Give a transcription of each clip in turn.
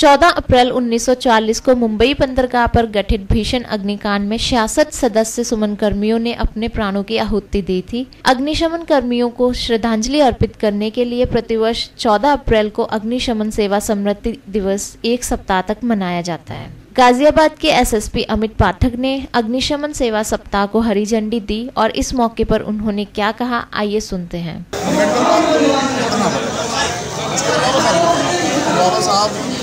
14 अप्रैल 1940 को मुंबई बंदरगाह पर गठित भीषण अग्निकांड में छियासठ सदस्य सुमन कर्मियों ने अपने प्राणों की आहुति दी थी अग्निशमन कर्मियों को श्रद्धांजलि अर्पित करने के लिए प्रतिवर्ष 14 अप्रैल को अग्निशमन सेवा समृद्धि दिवस एक सप्ताह तक मनाया जाता है गाजियाबाद के एसएसपी अमित पाठक ने अग्निशमन सेवा सप्ताह को हरी झंडी दी और इस मौके पर उन्होंने क्या कहा आइए सुनते हैं तो- साहब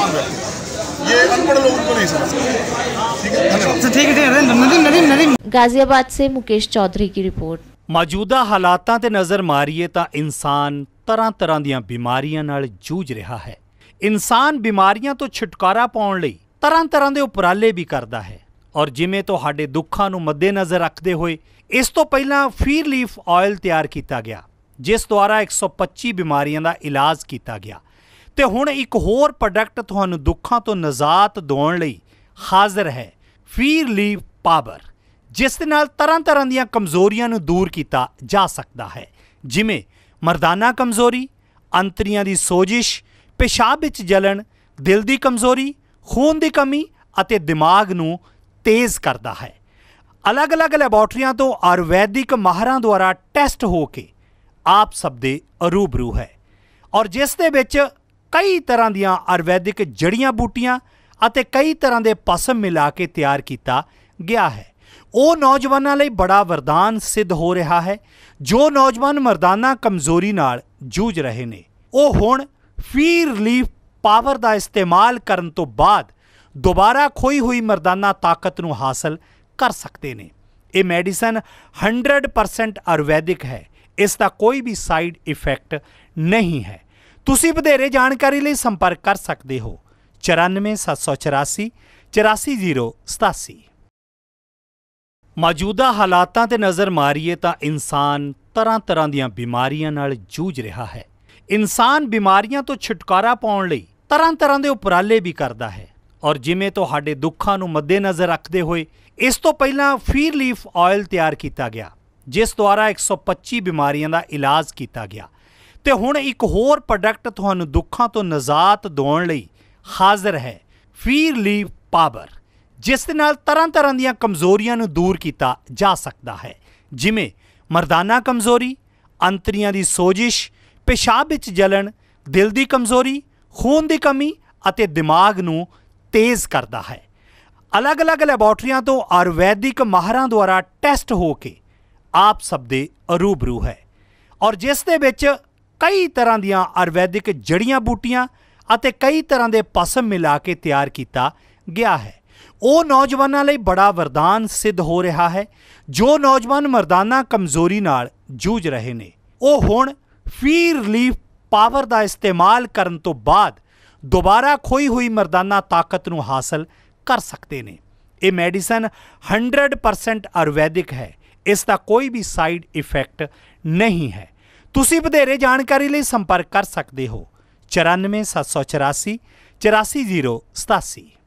मांग रहा है ये अनपढ़ लोग उनको नहीं समझते ठीक है ਗਾਜ਼ੀਆਬਾਦ ਸੇ ਮੁਕੇਸ਼ ਚੌਧਰੀ की ਰਿਪੋਰਟ ਮੌਜੂਦਾ ਹਾਲਾਤਾਂ ਤੇ ਨਜ਼ਰ ਮਾਰੀਏ ਤਾਂ ਇਨਸਾਨ ਤਰ੍ਹਾਂ ਤਰ੍ਹਾਂ ਦੀਆਂ ਬਿਮਾਰੀਆਂ ਨਾਲ ਜੂਝ ਰਿਹਾ ਹੈ ਇਨਸਾਨ ਬਿਮਾਰੀਆਂ ਤੋਂ ਛੁਟਕਾਰਾ ਪਾਉਣ ਲਈ ਤਰ੍ਹਾਂ ਤਰ੍ਹਾਂ ਦੇ ਉਪਰਾਲੇ ਵੀ ਕਰਦਾ ਹੈ ਔਰ ਜਿਵੇਂ ਤੁਹਾਡੇ ਦੁੱਖਾਂ ਨੂੰ ਮੱਦੇਨਜ਼ਰ ਰੱਖਦੇ ਹੋਏ ਇਸ ਤੋਂ ਪਹਿਲਾਂ ਫੀਰ ਲੀਫ ਆਇਲ ਤਿਆਰ ਕੀਤਾ ਗਿਆ ਜਿਸ ਦੁਆਰਾ 125 ਬਿਮਾਰੀਆਂ ਦਾ ਇਲਾਜ ਕੀਤਾ ਗਿਆ ਤੇ ਹੁਣ ਇੱਕ ਹੋਰ ਪ੍ਰੋਡਕਟ ਤੁਹਾਨੂੰ ਦੁੱਖਾਂ ਤੋਂ ਨਜ਼ਾਤ ਦਿਵਾਉਣ ਲਈ ਹਾਜ਼ਰ ਹੈ ਫੀਰ ਲੀਵ ਪਾਵਰ ਜਿਸ ਦੇ ਨਾਲ ਤਰ੍ਹਾਂ-ਤਰ੍ਹਾਂ ਦੀਆਂ ਕਮਜ਼ੋਰੀਆਂ ਨੂੰ ਦੂਰ ਕੀਤਾ ਜਾ ਸਕਦਾ ਹੈ ਜਿਵੇਂ ਮਰਦਾਨਾ ਕਮਜ਼ੋਰੀ ਅੰਤਰੀਆਂ ਦੀ ਸੋਜਿਸ਼ ਪਿਸ਼ਾਬ ਵਿੱਚ ਜਲਣ ਦਿਲ ਦੀ ਕਮਜ਼ੋਰੀ ਖੂਨ ਦੀ ਕਮੀ ਅਤੇ ਦਿਮਾਗ ਨੂੰ ਤੇਜ਼ ਕਰਦਾ ਹੈ ਅਲੱਗ-ਅਲੱਗ ਲੈਬੋਰਟਰੀਆਂ ਤੋਂ ਆਯੁਰਵੈਦਿਕ ਮਾਹਰਾਂ ਦੁਆਰਾ ਟੈਸਟ ਹੋ ਕੇ ਆਪ ਸਭ ਦੇ ਅਰੂਬਰੂ ਹੈ ਔਰ ਜਿਸ ਦੇ ਵਿੱਚ ਕਈ ਤਰ੍ਹਾਂ ਦੀਆਂ ਆਯੁਰਵੈਦਿਕ ਜੜੀਆਂ ਬੂਟੀਆਂ ਅਤੇ ਕਈ ਤਰ੍ਹਾਂ ਦੇ ਪਸਮ ਮਿਲਾ ਕੇ ਤਿਆਰ ਕੀਤਾ ਗਿਆ ਹੈ ਉਹ ਨੌਜਵਾਨਾਂ ਲਈ ਬੜਾ ਵਰਦਾਨ ਸਿੱਧ ਹੋ ਰਿਹਾ ਹੈ ਜੋ ਨੌਜਵਾਨ ਮਰਦਾਨਾ ਕਮਜ਼ੋਰੀ ਨਾਲ ਜੂਝ ਰਹੇ ਨੇ ਉਹ ਹੁਣ ਫੀ ਰਿਲੀਫ ਪਾਵਰ ਦਾ ਇਸਤੇਮਾਲ ਕਰਨ ਤੋਂ ਬਾਅਦ ਦੁਬਾਰਾ ਖੋਈ ਹੋਈ ਮਰਦਾਨਾ ਤਾਕਤ ਨੂੰ ਹਾਸਲ ਕਰ ਸਕਦੇ ਨੇ ਇਹ ਮੈਡੀਸਨ 100% ਆਯੁਰਵੈਦਿਕ ਹੈ ਇਸ ਦਾ ਕੋਈ ਵੀ ਸਾਈਡ ਇਫੈਕਟ ਨਹੀਂ ਹੈ ਤੁਸੀਂ ਵਧੇਰੇ ਜਾਣਕਾਰੀ ਲਈ ਸੰਪਰਕ ਕਰ ਸਕਦੇ ਹੋ 94784 84087 ਮੌਜੂਦਾ ਹਾਲਾਤਾਂ ਤੇ ਨਜ਼ਰ ਮਾਰੀਏ ਤਾਂ ਇਨਸਾਨ ਤਰ੍ਹਾਂ-ਤਰ੍ਹਾਂ ਦੀਆਂ ਬਿਮਾਰੀਆਂ ਨਾਲ ਜੂਝ ਰਿਹਾ ਹੈ ਇਨਸਾਨ ਬਿਮਾਰੀਆਂ ਤੋਂ ਛੁਟਕਾਰਾ ਪਾਉਣ ਲਈ ਤਰ੍ਹਾਂ-ਤਰ੍ਹਾਂ ਦੇ ਉਪਰਾਲੇ ਵੀ ਕਰਦਾ ਹੈ ਔਰ ਜਿਵੇਂ ਤੁਹਾਡੇ ਦੁੱਖਾਂ ਨੂੰ ਮੱਦੇਨਜ਼ਰ ਰੱਖਦੇ ਹੋਏ ਇਸ ਤੋਂ ਪਹਿਲਾਂ ਫੀਰ ਲੀਫ ਆਇਲ ਤਿਆਰ ਕੀਤਾ ਗਿਆ ਜਿਸ ਦੁਆਰਾ 125 ਬਿਮਾਰੀਆਂ ਦਾ ਇਲਾਜ ਕੀਤਾ ਗਿਆ ਤੇ ਹੁਣ ਇੱਕ ਹੋਰ ਪ੍ਰੋਡਕਟ ਤੁਹਾਨੂੰ ਦੁੱਖਾਂ ਤੋਂ ਨਜ਼ਾਤ ਦਿਵਾਉਣ ਲਈ ਹਾਜ਼ਰ ਹੈ ਫੀਰ ਲੀਵ ਪਾਵਰ ਜਿਸ ਦੇ ਨਾਲ ਤਰ੍ਹਾਂ-ਤਰ੍ਹਾਂ ਦੀਆਂ ਕਮਜ਼ੋਰੀਆਂ ਨੂੰ ਦੂਰ ਕੀਤਾ ਜਾ ਸਕਦਾ ਹੈ ਜਿਵੇਂ ਮਰਦਾਨਾ ਕਮਜ਼ੋਰੀ ਅੰਤਰੀਆਂ ਦੀ ਸੋਜਿਸ਼ ਪਿਸ਼ਾਬ ਵਿੱਚ ਜਲਣ ਦਿਲ ਦੀ ਕਮਜ਼ੋਰੀ ਖੂਨ ਦੀ ਕਮੀ ਅਤੇ ਦਿਮਾਗ ਨੂੰ ਤੇਜ਼ ਕਰਦਾ ਹੈ ਅਲੱਗ-ਅਲੱਗ ਲੈਬੋਰਟਰੀਆਂ ਤੋਂ ਆਯੁਰਵੈਦਿਕ ਮਾਹਰਾਂ ਦੁਆਰਾ ਟੈਸਟ ਹੋ ਕੇ ਆਪ ਸਭ ਦੇ ਅਰੂਬਰੂ ਹੈ ਔਰ ਜਿਸ ਦੇ ਵਿੱਚ ਕਈ ਤਰ੍ਹਾਂ ਦੀਆਂ ਆਯੁਰਵੈਦਿਕ ਜੜੀਆਂ ਬੂਟੀਆਂ ਅਤੇ ਕਈ ਤਰ੍ਹਾਂ ਦੇ ਪਸਮ ਮਿਲਾ ਕੇ ਤਿਆਰ ਕੀਤਾ ਗਿਆ ਹੈ ਉਹ ਨੌਜਵਾਨਾਂ ਲਈ ਬੜਾ ਵਰਦਾਨ ਸਿੱਧ ਹੋ ਰਿਹਾ ਹੈ ਜੋ ਨੌਜਵਾਨ ਮਰਦਾਨਾ ਕਮਜ਼ੋਰੀ ਨਾਲ ਜੂਝ ਰਹੇ ਨੇ ਉਹ ਹੁਣ ਫੀ ਰਿਲੀਫ ਪਾਵਰ ਦਾ ਇਸਤੇਮਾਲ ਕਰਨ ਤੋਂ ਬਾਅਦ ਦੁਬਾਰਾ ਖੋਈ ਹੋਈ ਮਰਦਾਨਾ ਤਾਕਤ ਨੂੰ ਹਾਸਲ ਕਰ ਸਕਦੇ ਨੇ ਇਹ ਮੈਡੀਸਨ 100% ਆਯੁਰਵੈਦਿਕ ਹੈ ਇਸ ਦਾ ਕੋਈ ਵੀ ਸਾਈਡ ਇਫੈਕਟ ਨਹੀਂ ਹੈ ਤੁਸੀਂ ਵਧੇਰੇ ਜਾਣਕਾਰੀ ਲਈ ਸੰਪਰਕ ਕਰ ਸਕਦੇ ਹੋ 9474844087